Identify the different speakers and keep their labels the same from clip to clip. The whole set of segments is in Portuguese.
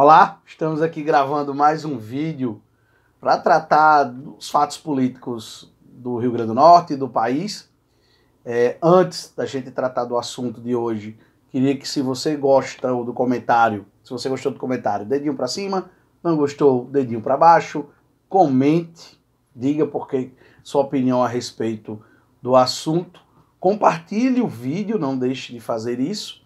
Speaker 1: Olá, estamos aqui gravando mais um vídeo para tratar dos fatos políticos do Rio Grande do Norte e do país. É, antes da gente tratar do assunto de hoje, queria que se você gosta do comentário, se você gostou do comentário, dedinho para cima, não gostou, dedinho para baixo, comente, diga porque sua opinião a respeito do assunto, compartilhe o vídeo, não deixe de fazer isso,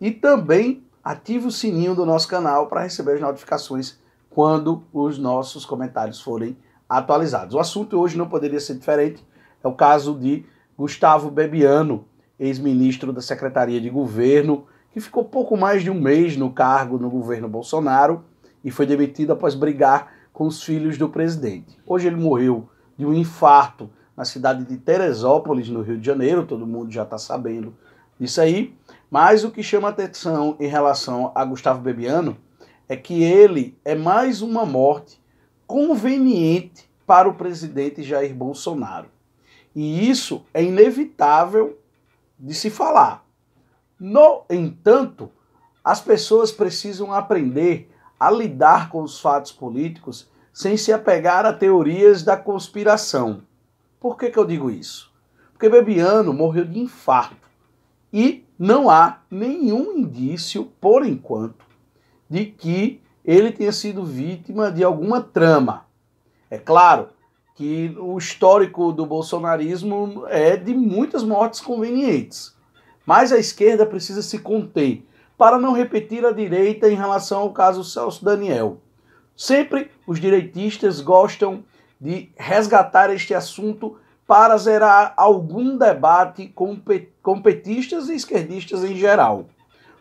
Speaker 1: e também ative o sininho do nosso canal para receber as notificações quando os nossos comentários forem atualizados. O assunto hoje não poderia ser diferente, é o caso de Gustavo Bebiano, ex-ministro da Secretaria de Governo, que ficou pouco mais de um mês no cargo no governo Bolsonaro e foi demitido após brigar com os filhos do presidente. Hoje ele morreu de um infarto na cidade de Teresópolis, no Rio de Janeiro, todo mundo já está sabendo disso aí. Mas o que chama atenção em relação a Gustavo Bebiano é que ele é mais uma morte conveniente para o presidente Jair Bolsonaro. E isso é inevitável de se falar. No entanto, as pessoas precisam aprender a lidar com os fatos políticos sem se apegar a teorias da conspiração. Por que, que eu digo isso? Porque Bebiano morreu de infarto e não há nenhum indício, por enquanto, de que ele tenha sido vítima de alguma trama. É claro que o histórico do bolsonarismo é de muitas mortes convenientes, mas a esquerda precisa se conter para não repetir a direita em relação ao caso Celso Daniel. Sempre os direitistas gostam de resgatar este assunto para zerar algum debate com petistas e esquerdistas em geral.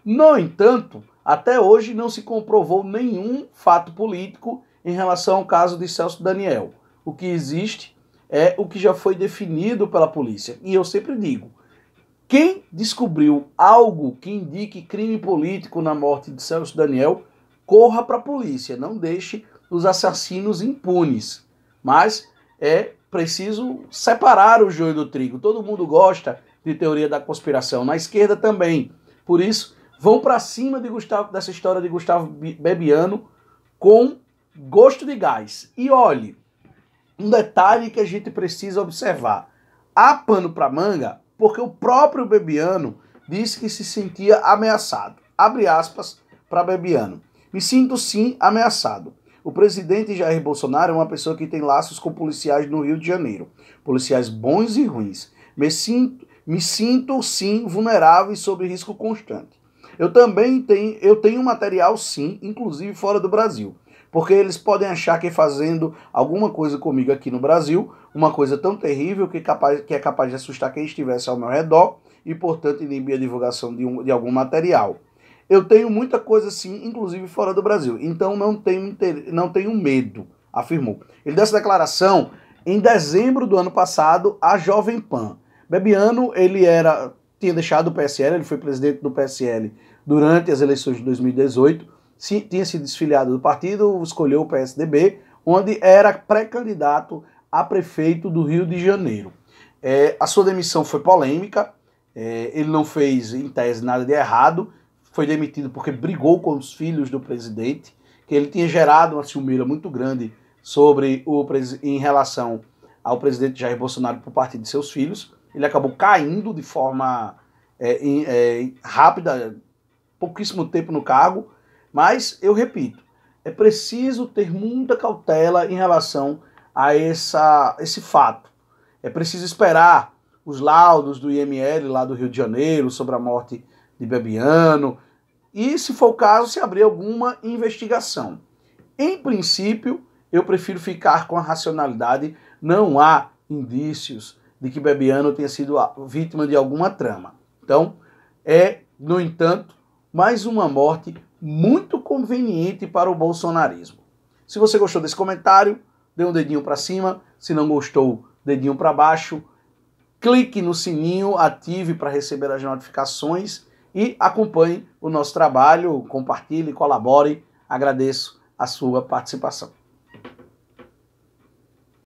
Speaker 1: No entanto, até hoje não se comprovou nenhum fato político em relação ao caso de Celso Daniel. O que existe é o que já foi definido pela polícia. E eu sempre digo: quem descobriu algo que indique crime político na morte de Celso Daniel, corra para a polícia, não deixe os assassinos impunes. Mas é preciso separar o joio do trigo. Todo mundo gosta de teoria da conspiração, na esquerda também. Por isso, vão para cima de Gustavo, dessa história de Gustavo Bebiano com gosto de gás. E olhe, um detalhe que a gente precisa observar. Há pano para manga, porque o próprio Bebiano disse que se sentia ameaçado. Abre aspas para Bebiano. Me sinto sim ameaçado. O presidente Jair Bolsonaro é uma pessoa que tem laços com policiais no Rio de Janeiro. Policiais bons e ruins. Me sinto, me sinto sim, vulnerável e sob risco constante. Eu também tenho, eu tenho material, sim, inclusive fora do Brasil. Porque eles podem achar que fazendo alguma coisa comigo aqui no Brasil, uma coisa tão terrível que, capaz, que é capaz de assustar quem estivesse ao meu redor e, portanto, inibir a divulgação de, um, de algum material eu tenho muita coisa assim, inclusive fora do Brasil. Então não tenho, não tenho medo, afirmou. Ele deu essa declaração em dezembro do ano passado à Jovem Pan. Bebiano, ele era tinha deixado o PSL, ele foi presidente do PSL durante as eleições de 2018, se, tinha se desfiliado do partido, escolheu o PSDB, onde era pré-candidato a prefeito do Rio de Janeiro. É, a sua demissão foi polêmica, é, ele não fez, em tese, nada de errado, foi demitido porque brigou com os filhos do presidente, que ele tinha gerado uma ciumeira muito grande sobre o em relação ao presidente Jair Bolsonaro por parte de seus filhos. Ele acabou caindo de forma é, é, rápida, pouquíssimo tempo no cargo, mas eu repito, é preciso ter muita cautela em relação a essa, esse fato. É preciso esperar os laudos do IML lá do Rio de Janeiro sobre a morte de Bebiano, e, se for o caso, se abrir alguma investigação. Em princípio, eu prefiro ficar com a racionalidade. Não há indícios de que Bebiano tenha sido vítima de alguma trama. Então, é, no entanto, mais uma morte muito conveniente para o bolsonarismo. Se você gostou desse comentário, dê um dedinho para cima. Se não gostou, dedinho para baixo. Clique no sininho, ative para receber as notificações e acompanhe o nosso trabalho, compartilhe, colabore. Agradeço a sua participação.